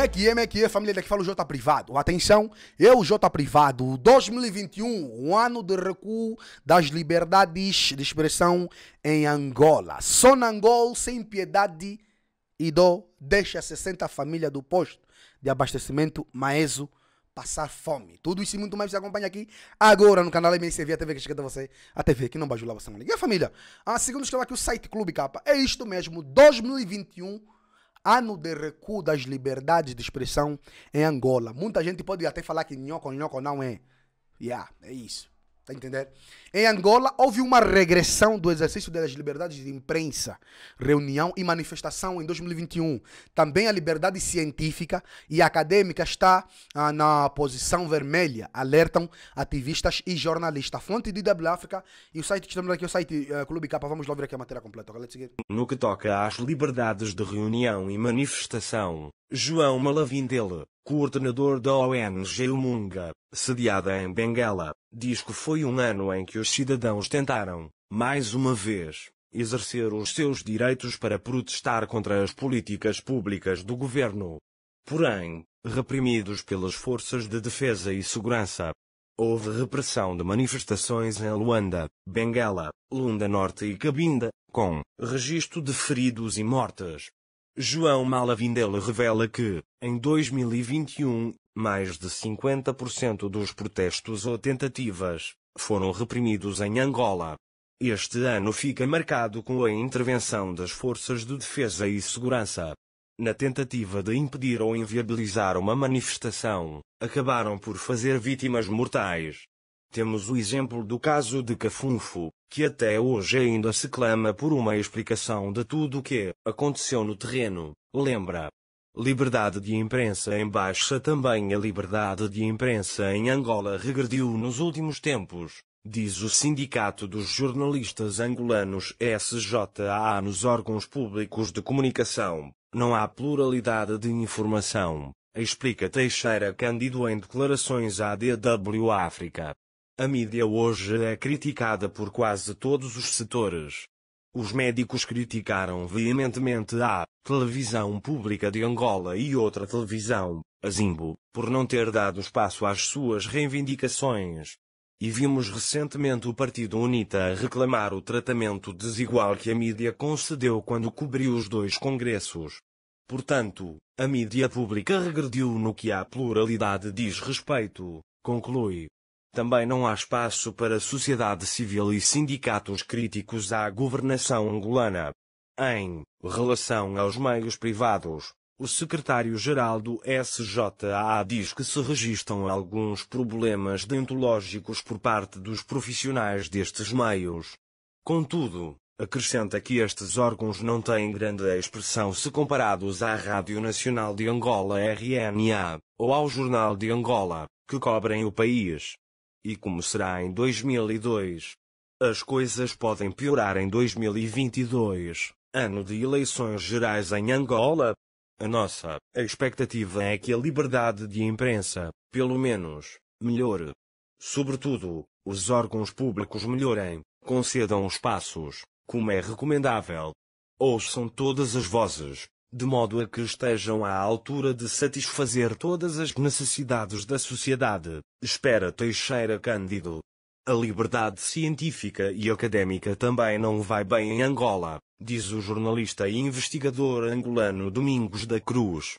Mac E, família daqui fala o J Privado. Atenção, eu, J Privado, 2021, um ano de recuo das liberdades de expressão em Angola. Só na Angola, sem piedade e dó, deixa 60 famílias do posto de abastecimento Maeso passar fome. Tudo isso e muito mais você acompanha aqui agora no canal MCV, a TV que chega você, a TV que não bajula você não liga. E a família, a ah, segundo escreveu aqui o site Clube Capa, é isto mesmo, 2021 ano de recuo das liberdades de expressão em Angola. Muita gente pode até falar que nhoco, nhoco não é. Yeah, é isso. Tá Em Angola, houve uma regressão do exercício das liberdades de imprensa, reunião e manifestação em 2021. Também a liberdade científica e acadêmica está ah, na posição vermelha, alertam ativistas e jornalistas. fonte de W África e o site que estamos aqui, o site uh, Clube K. Vamos lá ver aqui a matéria completa. No que toca às liberdades de reunião e manifestação, João Malavindele, coordenador da ONG Umunga, sediada em Benguela, diz que foi um ano em que os cidadãos tentaram, mais uma vez, exercer os seus direitos para protestar contra as políticas públicas do governo. Porém, reprimidos pelas forças de defesa e segurança, houve repressão de manifestações em Luanda, Benguela, Lunda Norte e Cabinda, com registro de feridos e mortes. João Malavindela revela que, em 2021, mais de 50% dos protestos ou tentativas foram reprimidos em Angola. Este ano fica marcado com a intervenção das Forças de Defesa e Segurança. Na tentativa de impedir ou inviabilizar uma manifestação, acabaram por fazer vítimas mortais. Temos o exemplo do caso de Cafunfo, que até hoje ainda se clama por uma explicação de tudo o que aconteceu no terreno, lembra. Liberdade de imprensa em baixa também a liberdade de imprensa em Angola regrediu nos últimos tempos, diz o Sindicato dos Jornalistas Angolanos SJA nos órgãos públicos de comunicação. Não há pluralidade de informação, explica Teixeira Cândido em declarações à DW África. A mídia hoje é criticada por quase todos os setores. Os médicos criticaram veementemente a televisão pública de Angola e outra televisão, a Zimbo, por não ter dado espaço às suas reivindicações. E vimos recentemente o Partido Unita reclamar o tratamento desigual que a mídia concedeu quando cobriu os dois congressos. Portanto, a mídia pública regrediu no que à pluralidade diz respeito, conclui. Também não há espaço para sociedade civil e sindicatos críticos à governação angolana. Em relação aos meios privados, o secretário-geral do SJA diz que se registram alguns problemas dentológicos por parte dos profissionais destes meios. Contudo, acrescenta que estes órgãos não têm grande expressão se comparados à Rádio Nacional de Angola RNA, ou ao Jornal de Angola, que cobrem o país. E como será em 2002? As coisas podem piorar em 2022, ano de eleições gerais em Angola. A nossa a expectativa é que a liberdade de imprensa, pelo menos, melhore. Sobretudo, os órgãos públicos melhorem, concedam espaços, como é recomendável. Ouçam todas as vozes, de modo a que estejam à altura de satisfazer todas as necessidades da sociedade, espera Teixeira Cândido. A liberdade científica e acadêmica também não vai bem em Angola, diz o jornalista e investigador angolano Domingos da Cruz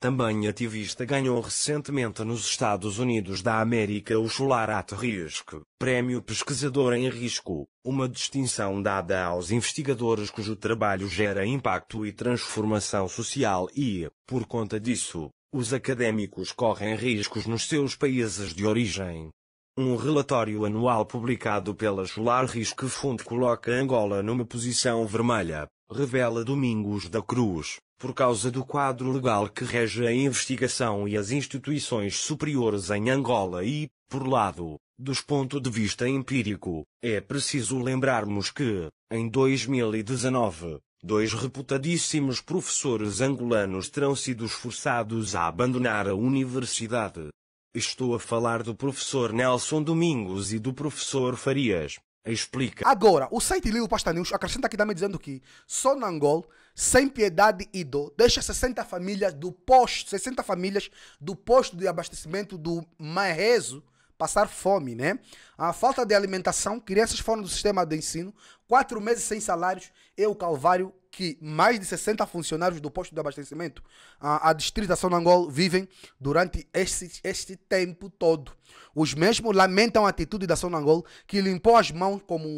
também ativista ganhou recentemente nos Estados Unidos da América o Solar at Risk, Prémio Pesquisador em Risco, uma distinção dada aos investigadores cujo trabalho gera impacto e transformação social e, por conta disso, os acadêmicos correm riscos nos seus países de origem. Um relatório anual publicado pela Solar Risk Fund coloca Angola numa posição vermelha, revela Domingos da Cruz por causa do quadro legal que rege a investigação e as instituições superiores em Angola e, por lado, dos ponto de vista empírico, é preciso lembrarmos que, em 2019, dois reputadíssimos professores angolanos terão sido forçados a abandonar a universidade. Estou a falar do professor Nelson Domingos e do professor Farias, Explica. Agora, o site Lilo Pasta News acrescenta aqui também dizendo que só na Angola, sem piedade e dor, deixa 60 famílias do posto, 60 famílias do posto de abastecimento do Marrezo passar fome, né? A falta de alimentação, crianças fora do sistema de ensino, quatro meses sem salários e o calvário que mais de 60 funcionários do posto de abastecimento, a, distrita distritação Angola, vivem durante este, este tempo todo. Os mesmos lamentam a atitude da Sonangol, que limpou as mãos como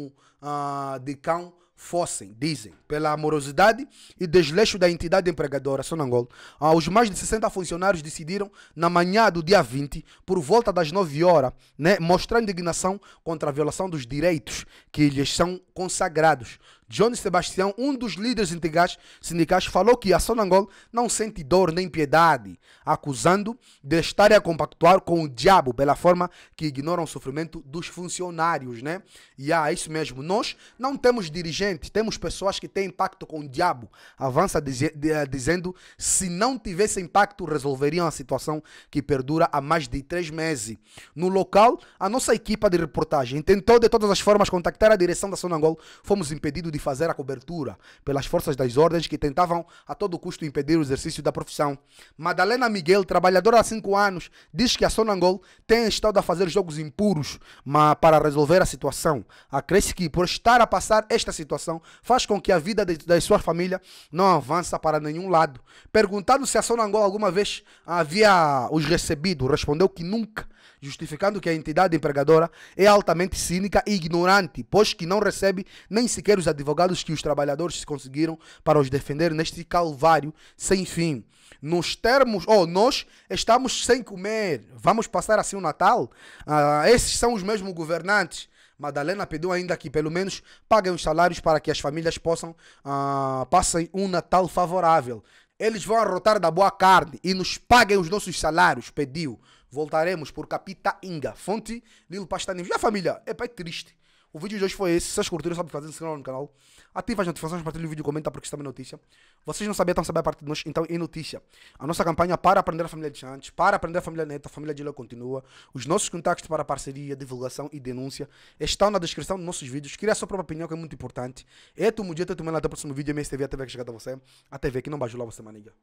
uh, de cão fossem, dizem, pela amorosidade e desleixo da entidade empregadora Sonangol, ah, os mais de 60 funcionários decidiram, na manhã do dia 20, por volta das 9 horas, né, mostrar indignação contra a violação dos direitos que lhes são consagrados, Johnny Sebastião, um dos líderes sindicais, sindicais falou que a Sonangol não sente dor nem piedade, acusando de estar a compactuar com o diabo pela forma que ignoram o sofrimento dos funcionários, né? E é isso mesmo, nós não temos dirigentes, temos pessoas que têm impacto com o diabo. Avança eh, dizendo, se não tivesse impacto, resolveriam a situação que perdura há mais de três meses. No local, a nossa equipa de reportagem tentou de todas as formas contactar a direção da Sonangol, fomos impedidos de de fazer a cobertura pelas forças das ordens que tentavam a todo custo impedir o exercício da profissão. Madalena Miguel, trabalhadora há cinco anos, diz que a Sonangol tem estado a fazer jogos impuros mas para resolver a situação. Acresce que, por estar a passar esta situação, faz com que a vida de, sua família não avança para nenhum lado. Perguntado se a Sonangol alguma vez havia os recebido, respondeu que nunca justificando que a entidade empregadora é altamente cínica e ignorante, pois que não recebe nem sequer os advogados advogados que os trabalhadores conseguiram para os defender neste calvário sem fim. Nos termos, ou oh, nós estamos sem comer, vamos passar assim o Natal? Ah, esses são os mesmos governantes. Madalena pediu ainda que pelo menos paguem os salários para que as famílias possam ah, passem um Natal favorável. Eles vão arrotar da boa carne e nos paguem os nossos salários, pediu. Voltaremos por inga. Fonte, Lilo Pastanivos. E a família? Epa, é triste. O vídeo de hoje foi esse. Se vocês curtiram, sabe fazer, se inscrevam no canal. Ativa as notificações, partilhem o vídeo, comenta porque isso também é notícia. Vocês não sabiam, então sabem a parte de nós, então é notícia. A nossa campanha para aprender a família de Chantes, para aprender a família neta, a família de Lula continua. Os nossos contactos para parceria, divulgação e denúncia estão na descrição dos nossos vídeos. Cria a sua própria opinião, que é muito importante. É tu, dia, tu, até o próximo vídeo. MSTV, a TV que chega até você. A TV que não bajula você, maniga.